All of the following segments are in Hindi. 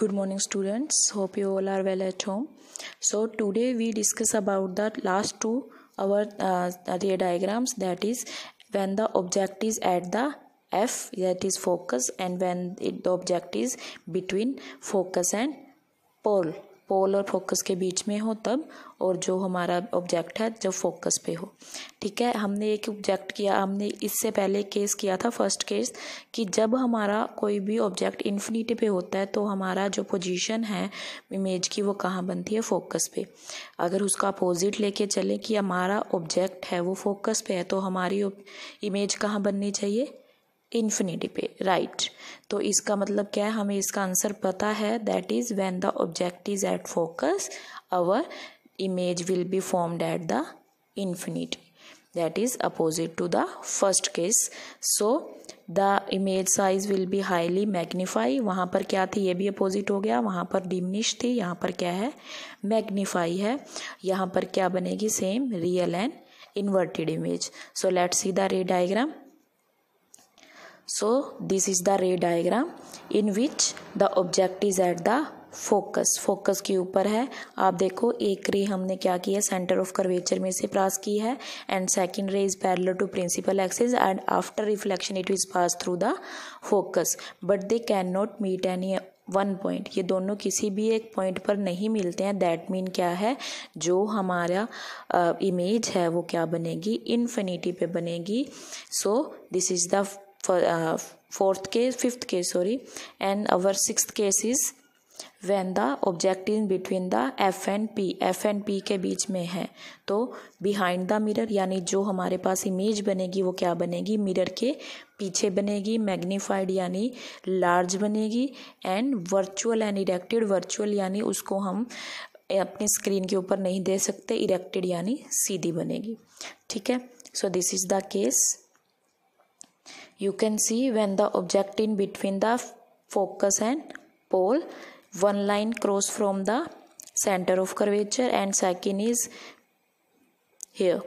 good morning students hope you all are well at home so today we discuss about the last two our uh, diagrams that is when the object is at the f that is focus and when it, the object is between focus and pole पोल और फोकस के बीच में हो तब और जो हमारा ऑब्जेक्ट है जब फोकस पे हो ठीक है हमने एक ऑब्जेक्ट किया हमने इससे पहले केस किया था फर्स्ट केस कि जब हमारा कोई भी ऑब्जेक्ट इन्फिनिटी पे होता है तो हमारा जो पोजीशन है इमेज की वो कहाँ बनती है फोकस पे अगर उसका अपोजिट लेके चले कि हमारा ऑब्जेक्ट है वो फोकस पे है तो हमारी इमेज कहाँ बननी चाहिए इन्फिनिटी पे राइट right. तो इसका मतलब क्या है हमें इसका आंसर पता है that is when the object is at focus our image will be formed at the infinity that is opposite to the first case so the image size will be highly magnify वहाँ पर क्या थी ये भी अपोजिट हो गया वहाँ पर डिमनिश थी यहाँ पर क्या है मैग्नीफाई है यहाँ पर क्या बनेगी same real and inverted image so let see the ray diagram So this is the ray diagram in which the object is at the focus focus के ऊपर है आप देखो एक रे हमने क्या किया सेंटर ऑफ कर्वेचर में से पास की है and second ray is parallel to principal axis and after reflection it is pass through the focus but they can not meet any one point ये दोनों किसी भी एक पॉइंट पर नहीं मिलते हैं दैट मीन क्या है जो हमारा इमेज uh, है वो क्या बनेगी इन्फिनिटी पे बनेगी so this is the fourth case fifth case sorry and our six case is when the object in between the F and P F and P के बीच में है तो बिहाइंड द मिरर यानी जो हमारे पास इमेज बनेगी वो क्या बनेगी मिरर के पीछे बनेगी मैग्नीफाइड यानी लार्ज बनेगी and virtual and erected virtual यानी उसको हम अपने स्क्रीन के ऊपर नहीं दे सकते इरेक्टेड यानी सीधी बनेगी ठीक है so this is the case You can see when the object in between the focus and pole, one line cross from the center of curvature and second is here.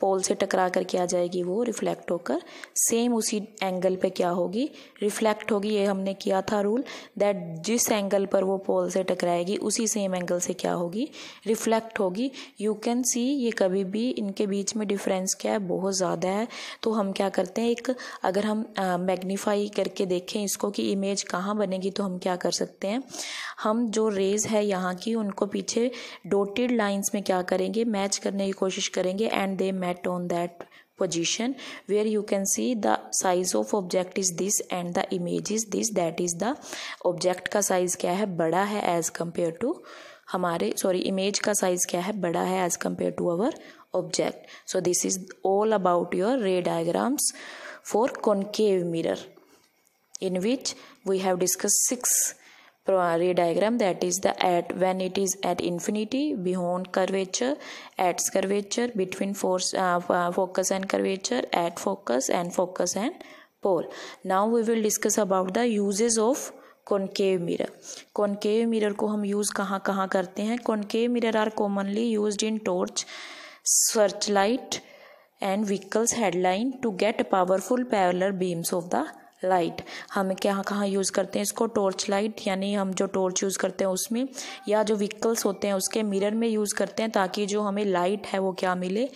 Pole से टकरा कर क्या जाएगी वो रिफ्लेक्ट होकर सेम उसी एंगल पे क्या होगी रिफ्लेक्ट होगी ये हमने किया था रूल दैट जिस एंगल पर वो पोल से टकराएगी उसी सेम एंगल से क्या होगी रिफ्लेक्ट होगी यू कैन सी ये कभी भी इनके बीच में डिफरेंस क्या है बहुत ज़्यादा है तो हम क्या करते हैं एक अगर हम मैग्नीफाई करके देखें इसको कि इमेज कहाँ बनेगी तो हम क्या कर सकते हैं हम जो रेज है यहाँ की उनको पीछे डोटेड लाइन्स में क्या करेंगे मैच करने की कोशिश करेंगे and they met on that position where you can see the size of object is this and the image is this that is the object ka size kya hai bada hai as compared to हमारे सॉरी इमेज का साइज क्या है बड़ा है as compare to our object so this is all about your ray diagrams for concave mirror in which we have discussed six radiagram that is the at when it is at infinity beyond curvature at curvature between force uh, focus and curvature at focus and focus and pole now we will discuss about the uses of concave mirror concave mirror को हम यूज़ कहाँ कहाँ करते हैं concave mirror are commonly used in torch search light and vehicles headline to get powerful parallel beams of the light हम क्या कहाँ यूज़ करते हैं इसको टॉर्च लाइट यानी हम जो टॉर्च यूज़ करते हैं उसमें या जो व्हीकल्स होते हैं उसके मिरर में यूज़ करते हैं ताकि जो हमें लाइट है वो क्या मिले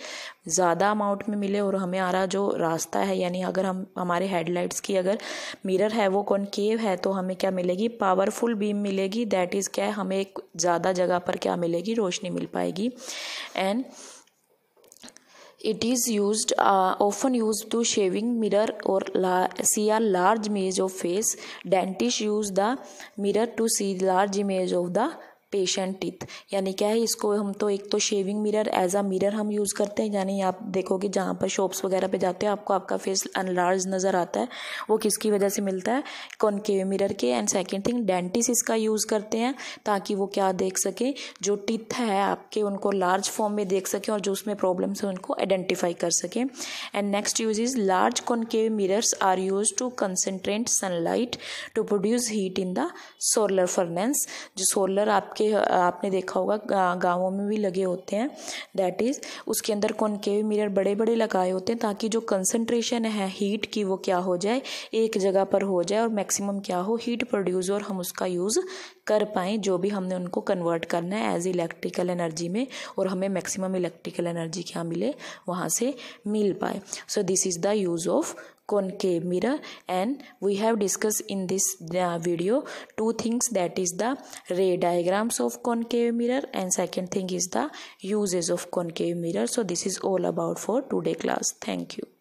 ज़्यादा अमाउंट में मिले और हमें रहा जो रास्ता है यानी अगर हम हमारे हेडलाइट्स की अगर मिरर है वो केव है तो हमें क्या मिलेगी पावरफुल बीम मिलेगी दैट इज़ क्या है हमें ज़्यादा जगह पर क्या मिलेगी रोशनी मिल पाएगी and It is used uh, often used to shaving mirror or la- see a large image of face. Dentists use the mirror to see large image of the patient teeth यानी क्या है इसको हम तो एक तो shaving mirror as a mirror हम यूज़ करते हैं यानी आप देखोगे जहाँ पर शॉप्स वगैरह पे जाते हैं आपको आपका फेस अनलार्ज नज़र आता है वो किसकी वजह से मिलता है कॉनकेव मिरर के एंड सेकेंड थिंग डेंटिस इसका यूज़ करते हैं ताकि वो क्या देख सके जो टिथ है आपके उनको लार्ज फॉर्म में देख सकें और जो उसमें प्रॉब्लम्स हैं उनको आइडेंटिफाई कर सकें and next use is large concave mirrors are use to concentrate sunlight to produce heat in the solar furnace जो सोलर आपके के आपने देखा होगा गाँवों में भी लगे होते हैं दैट इज़ उसके अंदर कॉनकेव मिरर बड़े बड़े लगाए होते हैं ताकि जो कंसनट्रेशन है हीट की वो क्या हो जाए एक जगह पर हो जाए और मैक्सिमम क्या हो हीट प्रोड्यूस और हम उसका यूज़ कर पाएँ जो भी हमने उनको कन्वर्ट करना है एज इलेक्ट्रिकल एनर्जी में और हमें मैक्सिमम इलेक्ट्रिकल एनर्जी क्या मिले वहाँ से मिल पाए so this is the use of concave mirror and we have discussed in this uh, video two things that is the ray diagrams of concave mirror and second thing is the uses of concave mirror so this is all about for today class thank you